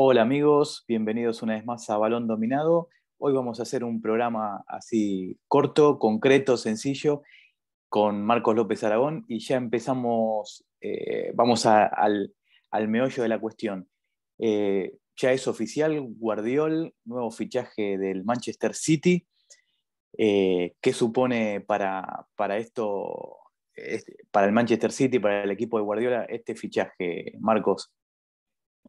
Hola amigos, bienvenidos una vez más a Balón Dominado. Hoy vamos a hacer un programa así corto, concreto, sencillo, con Marcos López Aragón y ya empezamos, eh, vamos al, meollo de la cuestión. Eh, ya es oficial Guardiol, nuevo fichaje del Manchester City. Eh, ¿Qué supone para, para esto, este, para el Manchester City, para el equipo de Guardiola, este fichaje, Marcos?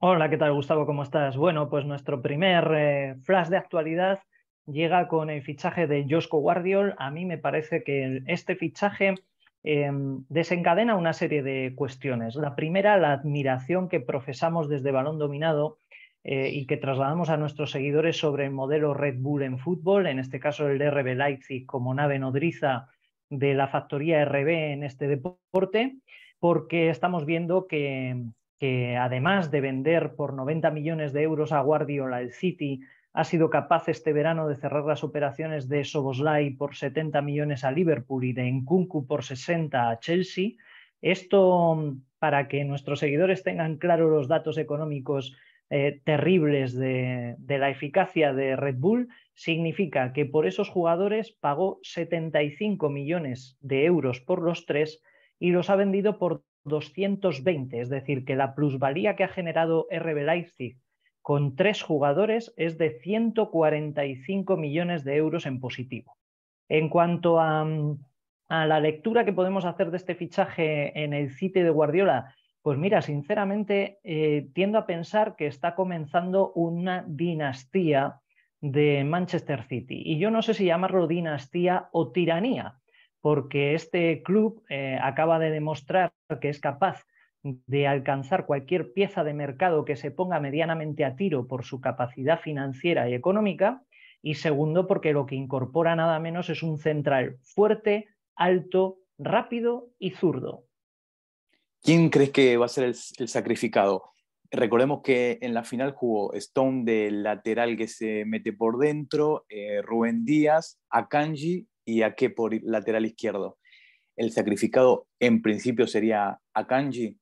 Hola, ¿qué tal Gustavo? ¿Cómo estás? Bueno, pues nuestro primer eh, flash de actualidad llega con el fichaje de Josco Guardiol. A mí me parece que este fichaje em, desencadena una serie de cuestiones. La primera, la admiración que profesamos desde Balón Dominado eh, y que trasladamos a nuestros seguidores sobre el modelo Red Bull en fútbol, en este caso el RB Leipzig como nave nodriza de la factoría RB en este deporte, porque estamos viendo que que además de vender por 90 millones de euros a Guardiola el City, ha sido capaz este verano de cerrar las operaciones de Soboslai por 70 millones a Liverpool y de Nkunku por 60 a Chelsea. Esto, mm, para que nuestros seguidores tengan claro los datos económicos eh, terribles de, de la eficacia de Red Bull, significa que por esos jugadores pagó 75 millones de euros por los tres y los ha vendido por 220, es decir, que la plusvalía que ha generado RB Leipzig con tres jugadores es de 145 millones de euros en positivo. En cuanto a, la lectura que podemos hacer de este fichaje en el City de Guardiola, pues mira, sinceramente eh, tiendo a pensar que está comenzando una dinastía de Manchester City. Y yo no sé si llamarlo dinastía o tiranía, porque este club eh, acaba de demostrar que es capaz de alcanzar cualquier pieza de mercado que se ponga medianamente a tiro por su capacidad financiera y económica, y segundo, porque lo que incorpora nada menos es un central fuerte, alto, rápido y zurdo. ¿Quién crees que va a ser el, sacrificado? Recordemos que en la final jugó Stone de lateral que se mete por dentro, eh, Rubén Díaz, Akanji y a qué por lateral izquierdo. El sacrificado en principio sería a Kanji?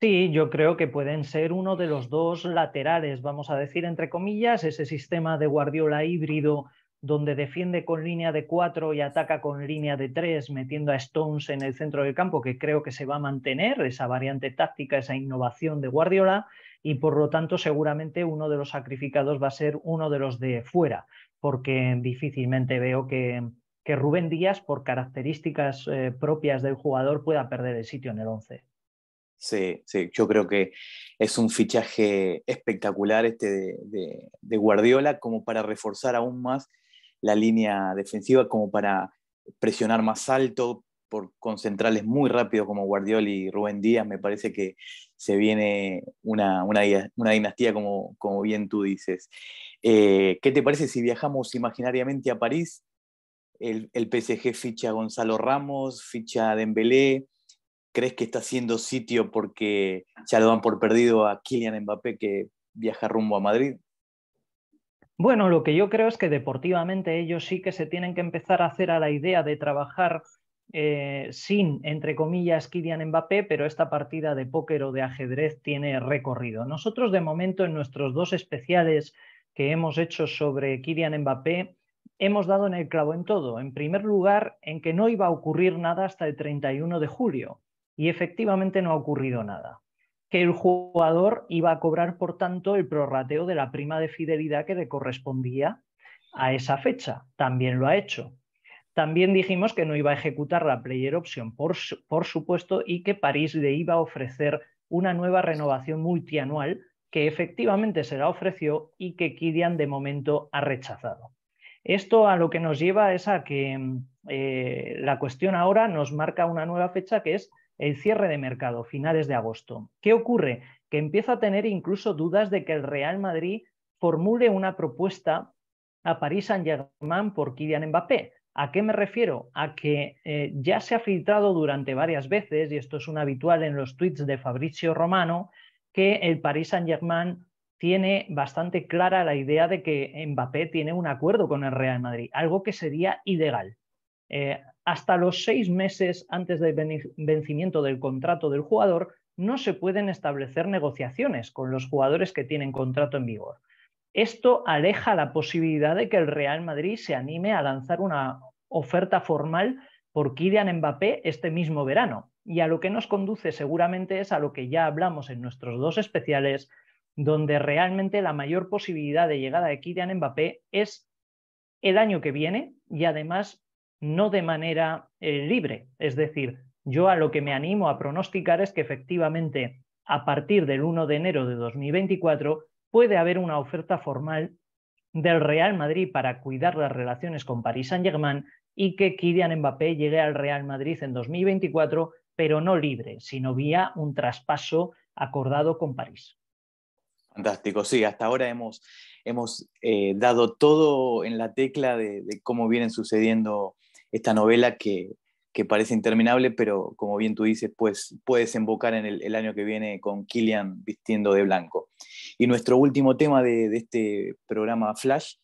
Sí, yo creo que pueden ser uno de los dos laterales, vamos a decir entre comillas, ese sistema de Guardiola híbrido donde defiende con línea de cuatro y ataca con línea de tres, metiendo a Stones en el centro del campo, que creo que se va a mantener esa variante táctica, esa innovación de Guardiola, y por lo tanto seguramente uno de los sacrificados va a ser uno de los de fuera porque difícilmente veo que, Rubén Díaz, por características eh, propias del jugador, pueda perder el sitio en el 11. Sí, sí, yo creo que es un fichaje espectacular este de, Guardiola, como para reforzar aún más la línea defensiva, como para presionar más alto por centrales muy rápidos como Guardiola y Rubén Díaz. Me parece que se viene una, una, dinastía, como, como bien tú dices. Eh, ¿Qué te parece si viajamos imaginariamente a París? El, PSG ficha a Gonzalo Ramos, ficha a Dembélé. ¿Crees que está haciendo sitio porque ya lo dan por perdido a Kylian Mbappé que viaja rumbo a Madrid? Bueno, lo que yo creo es que deportivamente ellos sí que se tienen que empezar a hacer a la idea de trabajar eh, sin, entre comillas, Kylian Mbappé, pero esta partida de póker o de ajedrez tiene recorrido. Nosotros, de momento, en nuestros dos especiales que hemos hecho sobre Kylian Mbappé, hemos dado en el clavo en todo. En primer lugar, en que no iba a ocurrir nada hasta el 31 de julio. Y efectivamente no ha ocurrido nada. Que el jugador iba a cobrar, por tanto, el prorrateo de la prima de fidelidad que le correspondía a esa fecha. También lo ha hecho. También dijimos que no iba a ejecutar la player option, por, por supuesto, y que París le iba a ofrecer una nueva renovación multianual que efectivamente se la ofreció y que Kidian de momento ha rechazado. Esto a lo que nos lleva es a que mm, eh, la cuestión ahora nos marca una nueva fecha que es el cierre de mercado, finales de agosto. ¿Qué ocurre? Que empieza a tener incluso dudas de que el Real Madrid formule una propuesta a Paris Saint-Germain por Kylian Mbappé. ¿A qué me refiero? A que eh, ya se ha filtrado durante varias veces, y esto es un habitual en los tweets de Fabrizio Romano, que el Paris Saint-Germain tiene bastante clara la idea de que Mbappé tiene un acuerdo con el Real Madrid, algo que sería ilegal. Eh, hasta los seis meses antes del vencimiento del contrato del jugador, no se pueden establecer negociaciones con los jugadores que tienen contrato en vigor. Esto aleja la posibilidad de que el Real Madrid se anime a lanzar una oferta formal por Kylian Mbappé este mismo verano. Y a lo que nos conduce seguramente es a lo que ya hablamos en nuestros dos especiales, donde realmente la mayor posibilidad de llegada de Kylian Mbappé es el año que viene y además no de manera eh, libre. Es decir, yo a lo que me animo a pronosticar es que efectivamente a partir del 1 de enero de 2024 puede haber una oferta formal del Real Madrid para cuidar las relaciones con París Saint-Germain y que Kylian Mbappé llegue al Real Madrid en 2024, pero no libre, sino vía un traspaso acordado con París. Fantástico, sí, hasta ahora hemos, hemos eh, dado todo en la tecla de, cómo viene sucediendo esta novela que, parece interminable, pero como bien tú dices, pues puede desembocar en el, año que viene con Kylian vistiendo de blanco. Y nuestro último tema de, este programa Flash,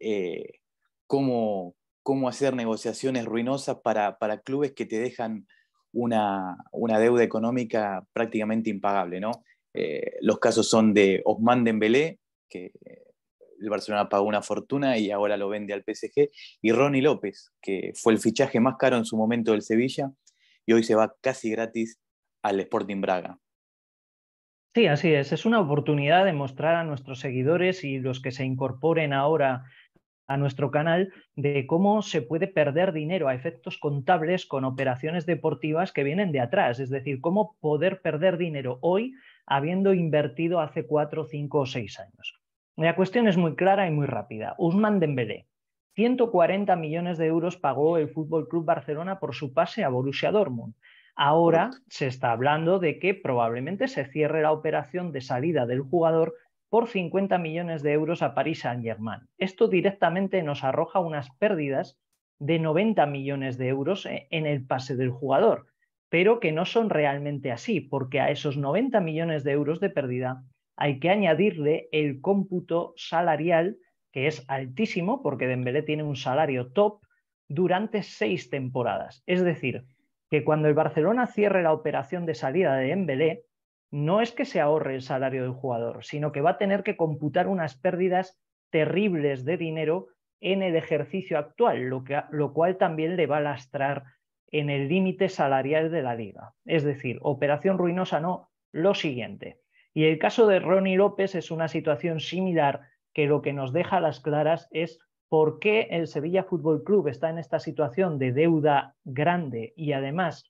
eh, cómo, cómo hacer negociaciones ruinosas para, clubes que te dejan una, deuda económica prácticamente impagable. ¿no? Eh, los casos son de Osman Dembélé, que eh, el Barcelona pagó una fortuna y ahora lo vende al PSG, y Ronnie López, que fue el fichaje más caro en su momento del Sevilla y hoy se va casi gratis al Sporting Braga. Sí, así es. Es una oportunidad de mostrar a nuestros seguidores y los que se incorporen ahora a nuestro canal de cómo se puede perder dinero a efectos contables con operaciones deportivas que vienen de atrás, es decir, cómo poder perder dinero hoy habiendo invertido hace cuatro, cinco o seis años. La cuestión es muy clara y muy rápida. Usman Dembélé, 140 millones de euros pagó el Fútbol Club Barcelona por su pase a Borussia Dortmund. Ahora se está hablando de que probablemente se cierre la operación de salida del jugador por 50 millones de euros a Paris Saint-Germain. Esto directamente nos arroja unas pérdidas de 90 millones de euros eh, en el pase del jugador, pero que no son realmente así, porque a esos 90 millones de euros de pérdida hay que añadirle el cómputo salarial, que es altísimo, porque Dembélé tiene un salario top durante seis temporadas. Es decir, que cuando el Barcelona cierre la operación de salida de Dembélé, no es que se ahorre el salario del jugador, sino que va a tener que computar unas pérdidas terribles de dinero en el ejercicio actual, lo, cual también le va a lastrar en el límite salarial de la liga. Es decir, operación ruinosa no, lo siguiente. Y el caso de Ronnie López es una situación similar que lo que nos deja a las claras es por qué el Sevilla Fútbol Club está en esta situación de deuda grande y además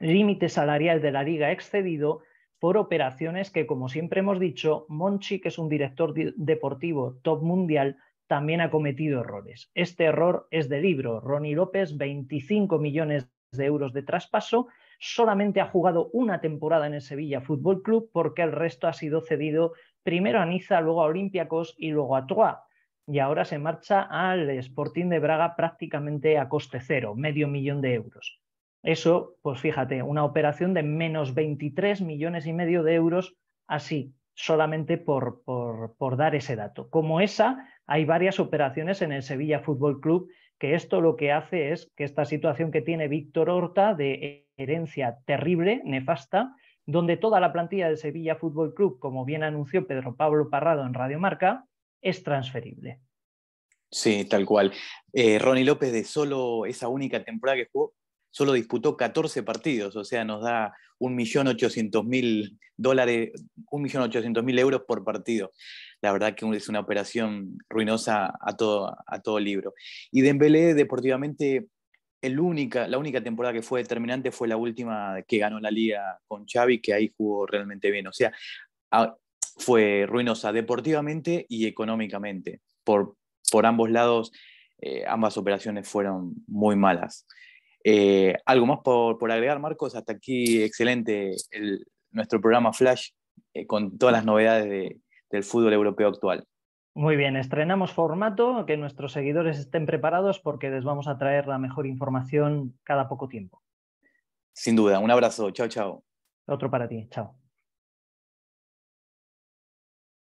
límite salarial de la liga excedido por operaciones que, como siempre hemos dicho, Monchi, que es un director deportivo top mundial, también ha cometido errores. Este error es de libro. Ronnie López, 25 millones de euros de traspaso, solamente ha jugado una temporada en el Sevilla Fútbol Club porque el resto ha sido cedido primero a Niza, luego a Olympiacos y luego a Troyes. Y ahora se marcha al Sporting de Braga prácticamente a coste cero, medio millón de euros. Eso, pues fíjate, una operación de menos 23 millones y medio de euros así, solamente por, por, dar ese dato. Como esa, hay varias operaciones en el Sevilla Fútbol Club que esto lo que hace es que esta situación que tiene Víctor Horta de herencia terrible, nefasta, donde toda la plantilla del Sevilla Fútbol Club, como bien anunció Pedro Pablo Parrado en Radio Marca, es transferible. Sí, tal cual. Eh, Ronnie López de solo esa única temporada que jugó, solo disputó 14 partidos, o sea, nos da 1.800.000 dólares, euros por partido. La verdad que es una operación ruinosa a todo, a todo libro. Y Dembélé, deportivamente, la única temporada que fue determinante fue la última que ganó la liga con Xavi, que ahí jugó realmente bien. O sea, ah, fue ruinosa deportivamente y económicamente. Por, por ambos lados, eh, ambas operaciones fueron muy malas. Eh, ¿Algo más por, agregar, Marcos? Hasta aquí, excelente nuestro programa Flash eh, con todas las novedades del fútbol europeo actual. Muy bien, estrenamos formato, que nuestros seguidores estén preparados porque les vamos a traer la mejor información cada poco tiempo. Sin duda, un abrazo, chao, chao. Otro para ti, chao.